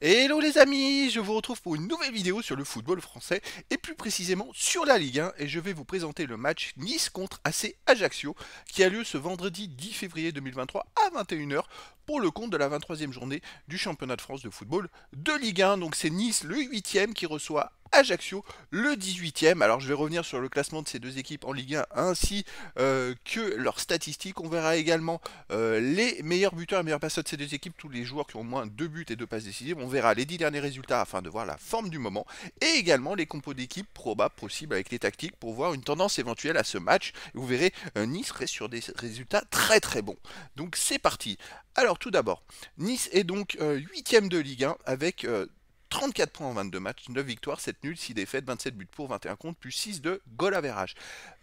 Hello les amis, je vous retrouve pour une nouvelle vidéo sur le football français et plus précisément sur la Ligue 1 et je vais vous présenter le match Nice contre AC Ajaccio qui a lieu ce vendredi 10 février 2023 à 21h pour le compte de la 23e journée du championnat de France de football de Ligue 1. Donc c'est Nice le 8e qui reçoit Ajaccio, le 18ème. Alors je vais revenir sur le classement de ces deux équipes en Ligue 1 ainsi euh, que leurs statistiques. On verra également euh, les meilleurs buteurs et meilleurs passeurs de ces deux équipes, tous les joueurs qui ont au moins deux buts et deux passes décisives. On verra les 10 derniers résultats afin de voir la forme du moment et également les compos d'équipes probables possibles avec les tactiques pour voir une tendance éventuelle à ce match. Vous verrez, euh, Nice reste sur des résultats très très bons. Donc c'est parti. Alors tout d'abord, Nice est donc 8ème de Ligue 1 avec 34 points en 22 matchs, 9 victoires, 7 nuls, 6 défaites, 27 buts pour, 21 contre, plus 6 de goal average.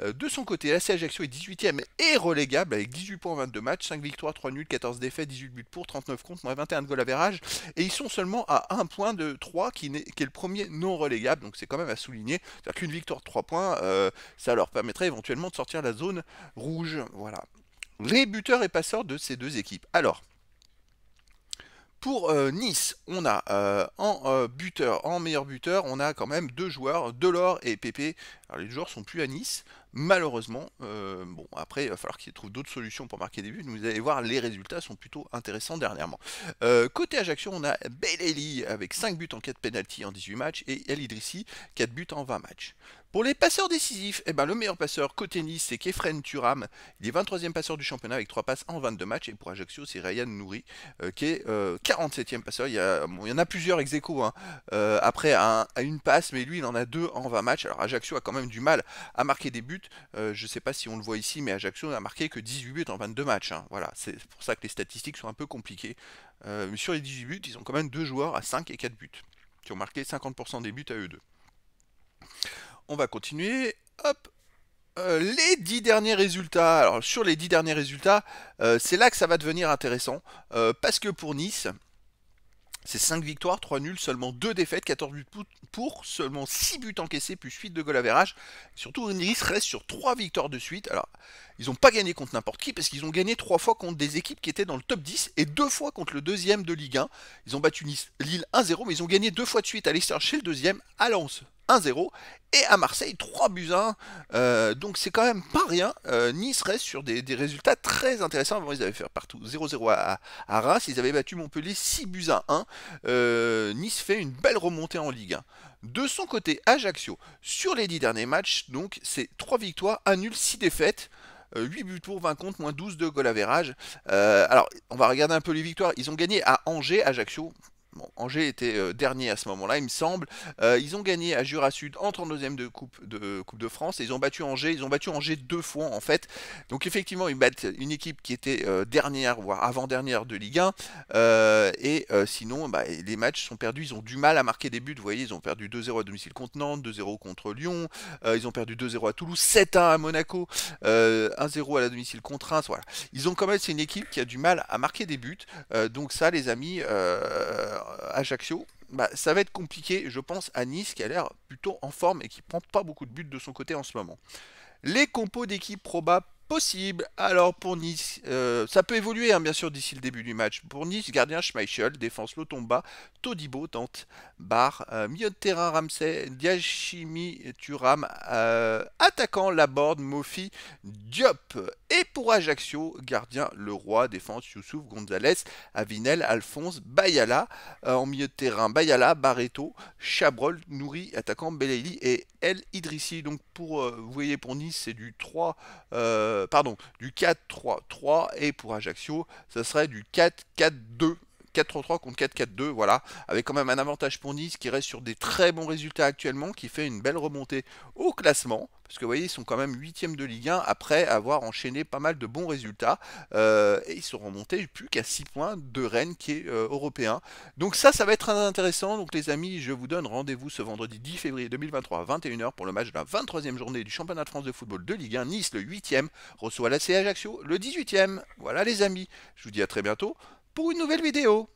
Euh, de son côté, l'AC Ajaccio est 18ème et relégable avec 18 points en 22 matchs, 5 victoires, 3 nuls, 14 défaites, 18 buts pour, 39 comptes, moins 21 de goal average. Et ils sont seulement à 1 point de 3 qui, est, le premier non relégable, donc c'est quand même à souligner. C'est-à-dire qu'une victoire de 3 points, euh, ça leur permettrait éventuellement de sortir la zone rouge. Voilà. Les buteurs et passeurs de ces deux équipes. Alors, pour euh, Nice, on a euh, en euh, buteur, en meilleur buteur, on a quand même deux joueurs, Delors et Pépé. Alors les deux joueurs sont plus à Nice, malheureusement. bon, après, il va falloir qu'ils trouvent d'autres solutions pour marquer des buts. Vous allez voir, les résultats sont plutôt intéressants dernièrement. côté Ajaccio, on a Beleli avec 5 buts en 4 pénalty en 18 matchs et El Idrissi 4 buts en 20 matchs. Pour les passeurs décisifs, eh ben, le meilleur passeur côté Nice, c'est Kefren Turam. Il est 23e passeur du championnat avec 3 passes en 22 matchs. Et pour Ajaccio, c'est Ryan Nouri euh, qui est 47e euh, passeur. Il y, y, en a plusieurs ex hein. euh, après à, une passe, mais lui, il en a deux en 20 matchs. Alors Ajaccio a quand même du mal à marquer des buts. je ne sais pas si on le voit ici, mais Ajaccio n'a marqué que 18 buts en 22 matchs. Hein. Voilà, c'est pour ça que les statistiques sont un peu compliquées. mais sur les 18 buts, ils ont quand même deux joueurs à 5 et 4 buts qui ont marqué 50% des buts à eux deux. On va continuer. Hop, euh, les dix derniers résultats, alors sur les dix derniers résultats, euh, c'est là que ça va devenir intéressant, euh, parce que pour Nice, c'est 5 victoires, 3 nuls, seulement 2 défaites, 14 buts pour, seulement 6 buts encaissés, puis suite de goal à Surtout, Nice reste sur 3 victoires de suite. Alors, ils n'ont pas gagné contre n'importe qui, parce qu'ils ont gagné 3 fois contre des équipes qui étaient dans le top 10 et 2 fois contre le deuxième de Ligue 1. Ils ont battu nice, Lille 1-0, mais ils ont gagné deux fois de suite à l'extérieur chez le deuxième, à Lens 1-0. Et à Marseille, 3 buts 1. Euh, donc c'est quand même pas rien. Euh, nice reste sur des, résultats très intéressants. Avant, ils avaient fait partout 0-0 à, à, Reims. Ils avaient battu Montpellier 6 buts à 1. Euh, nice fait une belle remontée en Ligue 1. De son côté, Ajaccio, sur les 10 derniers matchs, donc c'est 3 victoires, 1 nul, 6 défaites. 8 buts pour 20 contre, moins 12 de goal à euh, alors, on va regarder un peu les victoires. Ils ont gagné à Angers, Ajaccio. Angers était euh, dernier à ce moment-là, il me semble. Euh, ils ont gagné à Jura Sud en 32e de coupe, de coupe de France. Et ils ont battu Angers. Ils ont battu Angers deux fois en fait. Donc effectivement, ils battent une équipe qui était euh, dernière, voire avant-dernière de Ligue 1. et sinon, bah, les matchs sont perdus. Ils ont du mal à marquer des buts. Vous voyez, ils ont perdu 2-0 à domicile contre Nantes, 2-0 contre Lyon. ils ont perdu 2-0 à Toulouse, 7-1 à Monaco, 1-0 à la domicile contre Reims. Voilà. Ils ont quand même, c'est une équipe qui a du mal à marquer des buts. donc ça, les amis euh, Ajaccio, bah, ça va être compliqué, je pense, à Nice qui a l'air plutôt en forme et qui prend pas beaucoup de buts de son côté en ce moment. Les compos d'équipe probables possible. Alors pour Nice, euh, ça peut évoluer hein, bien sûr d'ici le début du match. Pour Nice, gardien Schmeichel, défense Lotomba, Todibo tente, Bar, euh, milieu de terrain Ramsey, Diachimi Turam, euh, attaquant Laborde, Mofi, Diop. Et pour Ajaccio, gardien Leroy, défense Youssouf Gonzalez, Avinel, Alphonse, Bayala, en milieu de terrain Bayala, Barreto, Chabrol, Nouri, attaquant Beleli et El Idrissi. Donc pour, vous voyez pour Nice, c'est du 3. Euh, pardon, du 4-3-3 et pour Ajaccio, ça serait du 4-4-2. 4-3-3 contre 4-4-2, voilà, avec quand même un avantage pour Nice qui reste sur des très bons résultats actuellement, qui fait une belle remontée au classement. Parce que vous voyez, ils sont quand même 8 de Ligue 1 après avoir enchaîné pas mal de bons résultats. Euh, et ils sont remontés plus qu'à 6 points de Rennes qui est euh, européen. Donc ça, ça va être intéressant. Donc les amis, je vous donne rendez-vous ce vendredi 10 février 2023 à 21h pour le match de la 23e journée du championnat de France de football de Ligue 1. Nice, le 8e, reçoit l'AC Ajaccio, le 18e. Voilà les amis, je vous dis à très bientôt pour une nouvelle vidéo.